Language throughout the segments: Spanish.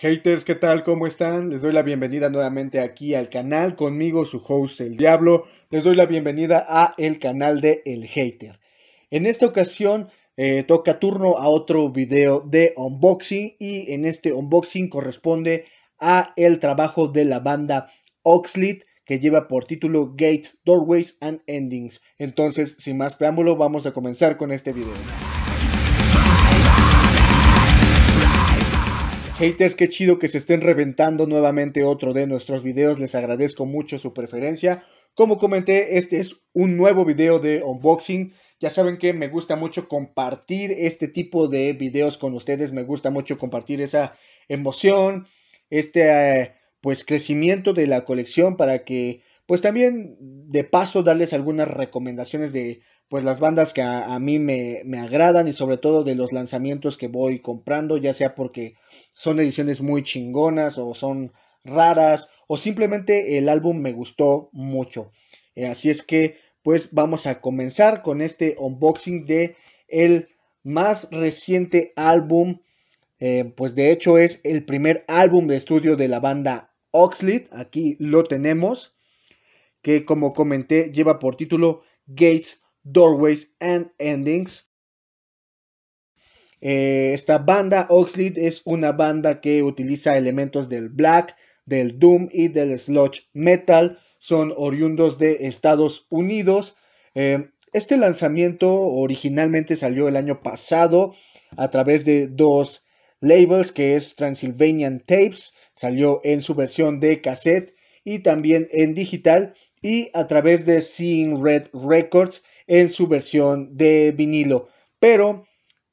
Haters, ¿qué tal? ¿Cómo están? Les doy la bienvenida nuevamente aquí al canal. Conmigo su host El Diablo. Les doy la bienvenida a el canal de El Hater. En esta ocasión eh, toca turno a otro video de unboxing y en este unboxing corresponde a el trabajo de la banda Oxlid que lleva por título Gates, Doorways and Endings. Entonces, sin más preámbulo, vamos a comenzar con este video. Haters, qué chido que se estén reventando nuevamente otro de nuestros videos. Les agradezco mucho su preferencia. Como comenté, este es un nuevo video de unboxing. Ya saben que me gusta mucho compartir este tipo de videos con ustedes. Me gusta mucho compartir esa emoción, este eh, pues crecimiento de la colección para que pues también de paso darles algunas recomendaciones de pues las bandas que a, mí me, me, agradan y sobre todo de los lanzamientos que voy comprando, ya sea porque son ediciones muy chingonas o son raras o simplemente el álbum me gustó mucho. Eh, así es que pues vamos a comenzar con este unboxing de el más reciente álbum, eh, pues de hecho es el primer álbum de estudio de la banda Oxlid, aquí lo tenemos que como comenté lleva por título Gates, Doorways and Endings. Eh, esta banda Oxley es una banda que utiliza elementos del black, del doom y del sludge metal. Son oriundos de Estados Unidos. Eh, este lanzamiento originalmente salió el año pasado a través de dos labels que es Transylvanian Tapes, salió en su versión de cassette y también en digital y a través de Seeing Red Records en su versión de vinilo. Pero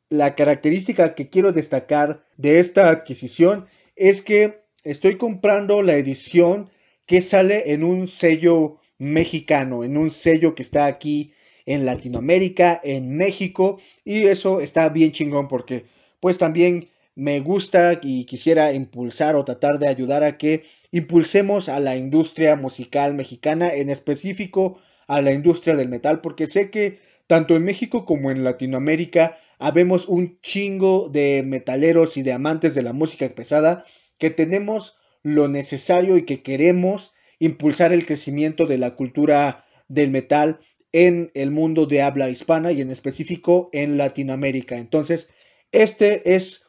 la característica que quiero destacar de esta adquisición es que estoy comprando la edición que sale en un sello mexicano, en un sello que está aquí en Latinoamérica, en México, y eso está bien chingón porque pues también me gusta y quisiera impulsar o tratar de ayudar a que impulsemos a la industria musical mexicana, en específico a la industria del metal, porque sé que tanto en México como en Latinoamérica habemos un chingo de metaleros y de amantes de la música pesada que tenemos lo necesario y que queremos impulsar el crecimiento de la cultura del metal en el mundo de habla hispana y en específico en Latinoamérica. Entonces, este es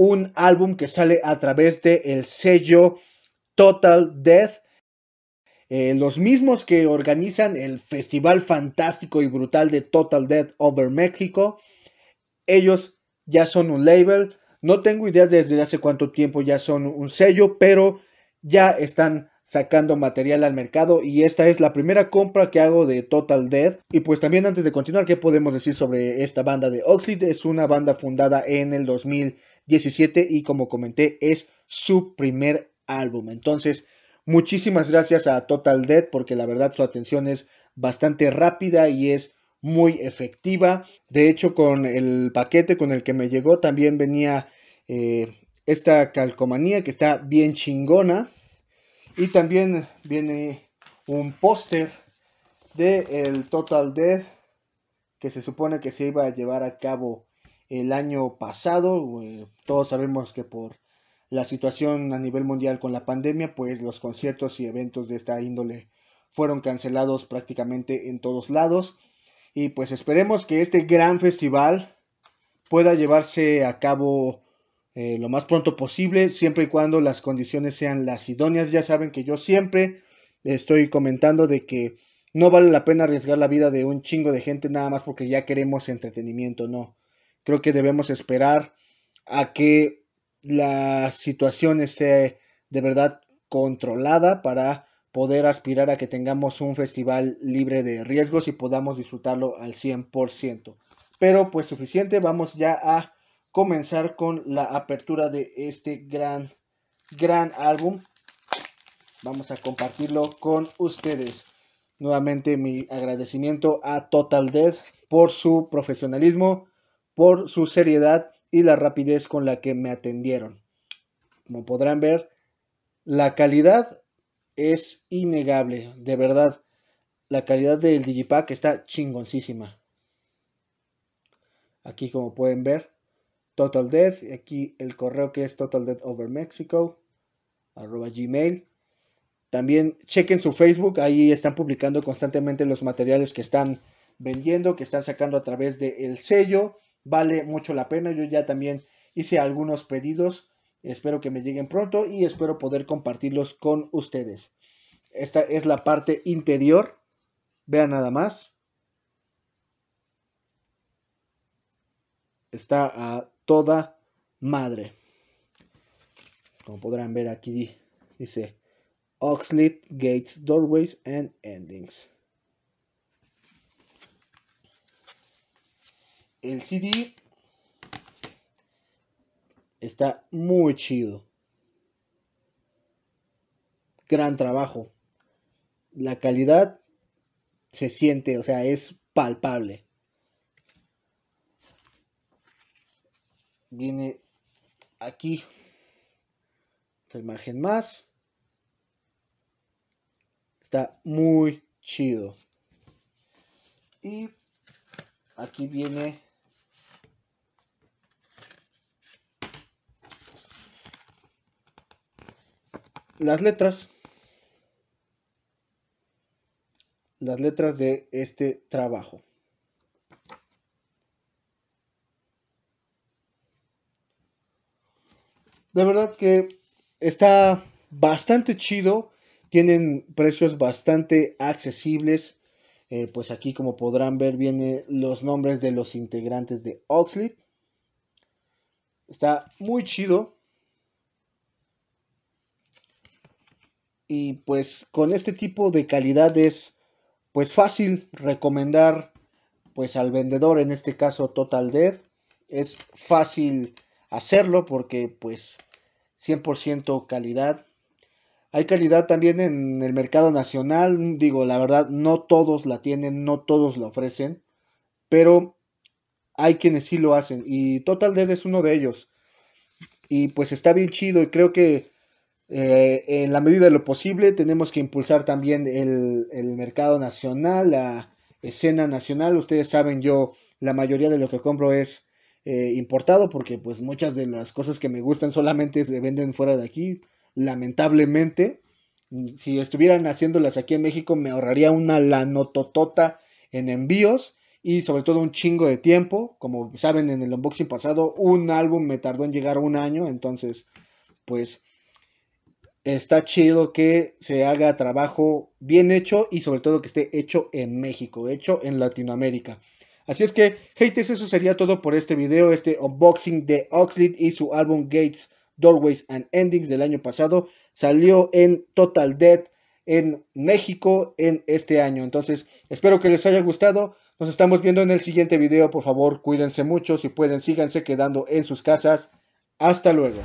un álbum que sale a través del el sello Total Death. Eh, los mismos que organizan el festival fantástico y brutal de Total Death Over México. Ellos ya son un label. No tengo idea desde hace cuánto tiempo ya son un sello, pero ya están sacando material al mercado y esta es la primera compra que hago de Total Death. Y pues también antes de continuar, ¿qué podemos decir sobre esta banda de Oxide Es una banda fundada en el 2000 17 y como comenté es su primer álbum. Entonces, muchísimas gracias a Total Dead porque la verdad su atención es bastante rápida y es muy efectiva. De hecho, con el paquete con el que me llegó también venía eh, esta calcomanía que está bien chingona. Y también viene un póster del Total Dead que se supone que se iba a llevar a cabo el año pasado. Eh, todos sabemos que por la situación a nivel mundial con la pandemia, pues los conciertos y eventos de esta índole fueron cancelados prácticamente en todos lados. Y pues esperemos que este gran festival pueda llevarse a cabo eh, lo más pronto posible, siempre y cuando las condiciones sean las idóneas. Ya saben que yo siempre estoy comentando de que no vale la pena arriesgar la vida de un chingo de gente nada más porque ya queremos entretenimiento, no. Creo que debemos esperar a que la situación esté de verdad controlada para poder aspirar a que tengamos un festival libre de riesgos y podamos disfrutarlo al 100%. Pero pues suficiente, vamos ya a comenzar con la apertura de este gran, gran álbum. Vamos a compartirlo con ustedes. Nuevamente mi agradecimiento a Total Death por su profesionalismo, por su seriedad y la rapidez con la que me atendieron. Como podrán ver, la calidad es innegable, de verdad. La calidad del Digipack está chingoncísima. Aquí como pueden ver, Total Death, aquí el correo que es Total Death Over Mexico, arroba gmail. También chequen su Facebook, ahí están publicando constantemente los materiales que están vendiendo, que están sacando a través del sello vale mucho la pena. Yo ya también hice algunos pedidos, espero que me lleguen pronto y espero poder compartirlos con ustedes. Esta es la parte interior, vean nada más. Está a toda madre. Como podrán ver aquí dice Oxlip Gates Doorways and Endings. el CD está muy chido. Gran trabajo. La calidad se siente, o sea, es palpable. Viene aquí la imagen más. Está muy chido. Y aquí viene las letras. Las letras de este trabajo. De verdad que está bastante chido. Tienen precios bastante accesibles. Eh, pues aquí como podrán ver vienen los nombres de los integrantes de Oxley. Está muy chido. Y pues con este tipo de calidad es pues fácil recomendar pues al vendedor, en este caso Total Dead. Es fácil hacerlo porque pues 100% calidad. Hay calidad también en el mercado nacional, digo, la verdad no todos la tienen, no todos la ofrecen, pero hay quienes sí lo hacen y Total Dead es uno de ellos. Y pues está bien chido y creo que eh, en la medida de lo posible tenemos que impulsar también el, mercado nacional, la escena nacional. Ustedes saben, yo la mayoría de lo que compro es eh, importado porque pues muchas de las cosas que me gustan solamente se venden fuera de aquí, lamentablemente. Si estuvieran haciéndolas aquí en México me ahorraría una lanototota en envíos y sobre todo un chingo de tiempo. Como saben en el unboxing pasado, un álbum me tardó en llegar un año, entonces pues está chido que se haga trabajo bien hecho y sobre todo que esté hecho en México, hecho en Latinoamérica. Así es que, haters, eso sería todo por este video, este unboxing de Oxley y su álbum Gates, Doorways and Endings del año pasado. Salió en Total Dead en México en este año. Entonces, espero que les haya gustado. Nos estamos viendo en el siguiente video. Por favor, cuídense mucho. Si pueden, síganse quedando en sus casas. Hasta luego.